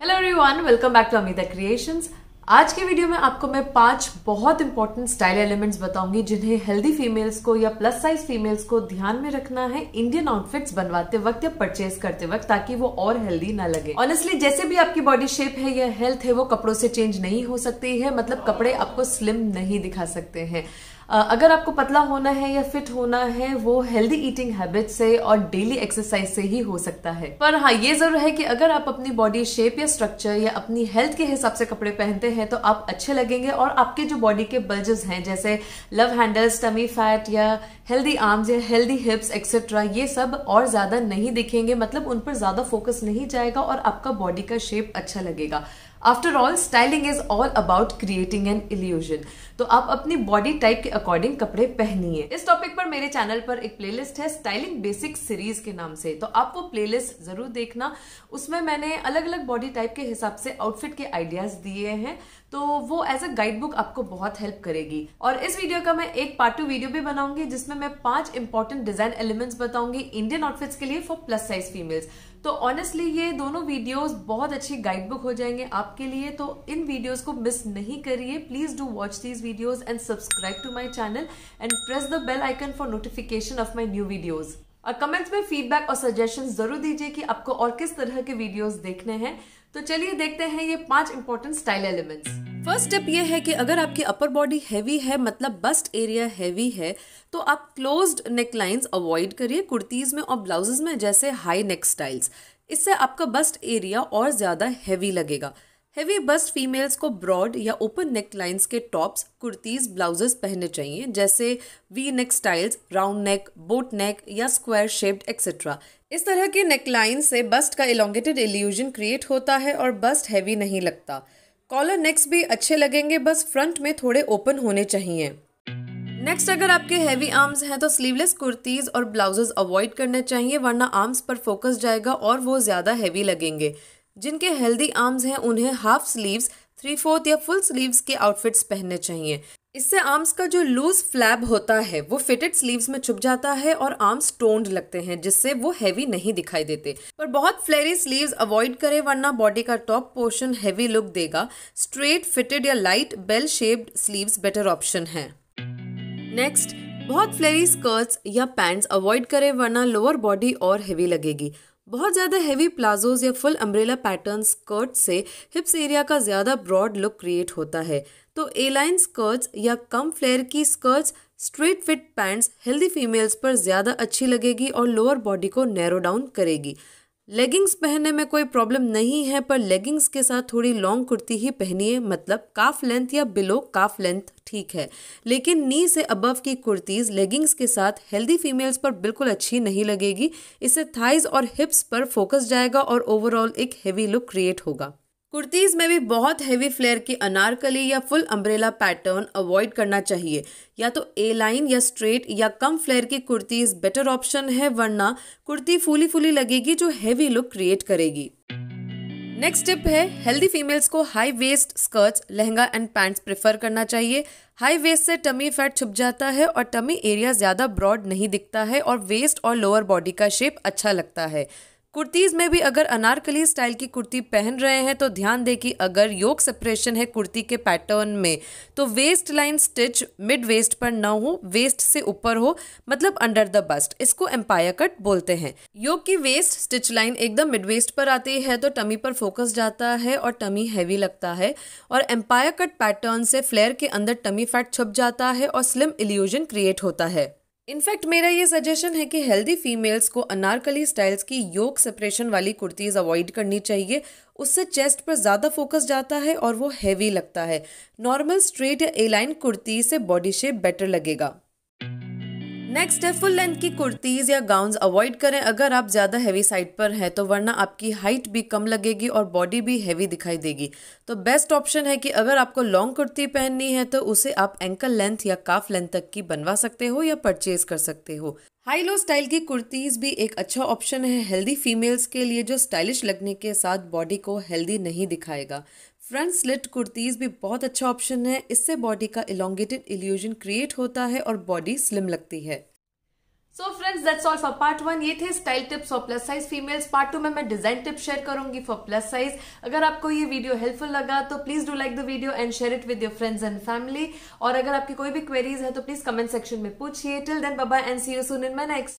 hello everyone welcome back to Amita creations आज के video में आपको मैं पांच बहुत इंपॉर्टेंट स्टाइल एलिमेंट्स बताऊंगी जिन्हें हेल्दी फीमेल्स को या प्लस साइज फीमेल्स को ध्यान में रखना है इंडियन आउटफिट्स बनवाते वक्त या परचेज करते वक्त ताकि वो और हेल्दी ना लगे ऑनेस्टली जैसे भी आपकी बॉडी शेप है या हेल्थ है वो कपड़ों से चेंज नहीं हो सकती है मतलब कपड़े आपको स्लिम नहीं दिखा सकते हैं अगर आपको पतला होना है या फिट होना है वो हेल्दी ईटिंग हैबिट से और डेली एक्सरसाइज से ही हो सकता है पर हाँ ये जरूर है कि अगर आप अपनी बॉडी शेप या स्ट्रक्चर या अपनी हेल्थ के हिसाब से कपड़े पहनते हैं तो आप अच्छे लगेंगे और आपके जो बॉडी के बल्जेस हैं जैसे लव हैंडल्स टमी फैट या हेल्दी आर्म्स या हेल्दी हिप्स एक्सेट्रा ये सब और ज्यादा नहीं दिखेंगे मतलब उन पर ज्यादा फोकस नहीं जाएगा और आपका बॉडी का शेप अच्छा लगेगा after all styling is all about creating an illusion तो आप अपनी बॉडी टाइप के अकॉर्डिंग कपड़े पहनिए इस टॉपिक पर मेरे चैनल पर एक प्लेलिस्ट है स्टाइलिंग बेसिक सीरीज के नाम से तो आप वो प्लेलिस्ट जरूर देखना उसमें मैंने अलग अलग बॉडी टाइप के हिसाब से आउटफिट के आइडियाज दिए हैं तो वो एज अ गाइड बुक आपको बहुत हेल्प करेगी और इस वीडियो का मैं एक पार्ट टू वीडियो भी बनाऊंगी जिसमें मैं पांच इंपॉर्टेंट डिजाइन एलिमेंट्स बताऊंगी इंडियन आउटफिट्स के लिए फॉर प्लस साइज फीमेल्स तो ऑनेस्टली ये दोनों वीडियोस बहुत अच्छी गाइड बुक हो जाएंगे आपके लिए तो इन वीडियोस को मिस नहीं करिए please do watch these videos and subscribe to my channel and press the bell icon for notification of my new videos और कमेंट्स में फीडबैक और सजेशन जरूर दीजिए कि आपको और किस तरह के वीडियोज देखने हैं तो चलिए देखते हैं ये पांच important style elements first step ये है कि अगर आपकी अपर बॉडी हैवी है मतलब बस्ट एरिया हैवी है तो आप क्लोज्ड नेक लाइन्स अवॉइड करिए कुर्तीज़ में और ब्लाउजेज में जैसे हाई नेक स्टाइल्स इससे आपका बस्ट एरिया और ज़्यादा हैवी लगेगा हैवी बस्ट फीमेल्स को ब्रॉड या ओपन नेक लाइन्स के टॉप्स कुर्तीज़ ब्लाउजेज पहनने चाहिए जैसे V neck styles round neck boat neck या स्क्वायर शेप्ड एक्सेट्रा इस तरह के नेक लाइन से बस्ट का इलोंगेटेड एल्यूजन क्रिएट होता है और बस्ट हैवी नहीं लगता कॉलर नेक्स भी अच्छे लगेंगे बस फ्रंट में थोड़े ओपन होने चाहिए नेक्स्ट अगर आपके हैवी आर्म्स हैं तो स्लीवलेस कुर्तीज़ और ब्लाउजेज़ अवॉइड करने चाहिए वरना आर्म्स पर फोकस जाएगा और वो ज़्यादा हैवी लगेंगे जिनके हेल्दी आर्म्स हैं उन्हें हाफ स्लीव्स थ्री फोर्थ या फुल स्लीव्स के आउटफिट्स पहनने चाहिए इससे आर्म्स का जो लूज फ्लैब होता है वो फिटेड स्लीव्स में छुप जाता है और आर्म्स टोन्ड लगते हैं जिससे वो हैवी नहीं दिखाई देते पर बहुत फ्लेरी स्लीव्स अवॉइड करें वरना बॉडी का टॉप पोर्शन हैवी लुक देगा स्ट्रेट फिटेड या light bell shaped sleeves better option है नेक्स्ट बहुत फ्लेरी स्कर्ट्स या पैंट्स अवॉइड करें वरना लोअर बॉडी और हैवी लगेगी बहुत ज़्यादा हैवी प्लाजोज या फुल अम्ब्रेला पैटर्न स्कर्ट से हिप्स एरिया का ज़्यादा ब्रॉड लुक क्रिएट होता है तो ए लाइन स्कर्ट्स या कम फ्लेयर की skirts straight fit pants healthy females पर ज़्यादा अच्छी लगेगी और लोअर बॉडी को नैरो डाउन करेगी लेगिंग्स पहनने में कोई प्रॉब्लम नहीं है पर लेगिंग्स के साथ थोड़ी लॉन्ग कुर्ती ही पहनिए मतलब काफ लेंथ या बिलो काफ लेंथ ठीक है लेकिन नी से अबव की कुर्तीज़ लेगिंग्स के साथ हेल्दी फीमेल्स पर बिल्कुल अच्छी नहीं लगेगी इससे थाइज और हिप्स पर फोकस जाएगा और ओवरऑल एक हेवी लुक क्रिएट होगा कुर्तीज़ में भी बहुत हेवी फ्लेयर की अनारकली या फुल अम्ब्रेला पैटर्न अवॉइड करना चाहिए या तो ए लाइन या स्ट्रेट या कम फ्लेयर की कुर्तीज़ बेटर ऑप्शन है वरना कुर्ती फूली फूली लगेगी जो हेवी लुक क्रिएट करेगी नेक्स्ट टिप है हेल्दी फीमेल्स को high waist skirts lehenga and pants prefer करना चाहिए हाई वेस्ट से टमी फैट छुप जाता है और टमी एरिया ज़्यादा ब्रॉड नहीं दिखता है और वेस्ट और लोअर बॉडी का शेप अच्छा लगता है कुर्तीज़ में भी अगर अनारकली स्टाइल की कुर्ती पहन रहे हैं तो ध्यान दें कि अगर योग सेपरेशन है कुर्ती के पैटर्न में तो waist line stitch mid waist पर ना हो वेस्ट से ऊपर हो मतलब अंडर द बस्ट इसको एम्पायर कट बोलते हैं योग की वेस्ट स्टिच लाइन एकदम मिड वेस्ट पर आती है तो टमी पर फोकस जाता है और टमी हैवी लगता है और एम्पायर कट पैटर्न से फ्लेयर के अंदर टमी फैट छुप जाता है और स्लिम इल्यूजन क्रिएट होता है इनफैक्ट मेरा ये सजेशन है कि हेल्दी फीमेल्स को अनारकली स्टाइल्स की योग सेपरेशन वाली कुर्तीज़ अवॉइड करनी चाहिए उससे चेस्ट पर ज़्यादा फोकस जाता है और वो हैवी लगता है नॉर्मल स्ट्रेट या एलाइन कुर्ती से बॉडी शेप बेटर लगेगा नेक्स्ट है फुल लेंथ की कुर्तीज़ या गाउन अवॉइड करें अगर आप ज़्यादा हैवी साइड पर हैं तो वरना आपकी हाइट भी कम लगेगी और बॉडी भी हैवी दिखाई देगी तो बेस्ट ऑप्शन है कि अगर आपको लॉन्ग कुर्ती पहननी है तो उसे आप एंकल लेंथ या काफ लेंथ तक की बनवा सकते हो या परचेज कर सकते हो हाई लो स्टाइल की कुर्तीज भी एक अच्छा ऑप्शन है हेल्दी फीमेल्स के लिए जो स्टाइलिश लगने के साथ बॉडी को हेल्दी नहीं दिखाएगा फ्रंट स्लिट कुर्तीज़ भी बहुत अच्छा ऑप्शन है इससे बॉडी का इलोंगेटेड इल्यूजन क्रिएट होता है और बॉडी स्लिम लगती है so friends that's all for part one ये थे style tips for plus size females part two में मैं डिजाइन टिप्स शेयर करूंगी फॉर प्लस साइज अगर आपको ये वीडियो हेल्पफुल लगा तो please do like the video and share it with your friends and family और अगर आपकी कोई भी क्वेरीज है तो प्लीज कमेंट सेक्शन में पूछिए till then bye and see you soon in my next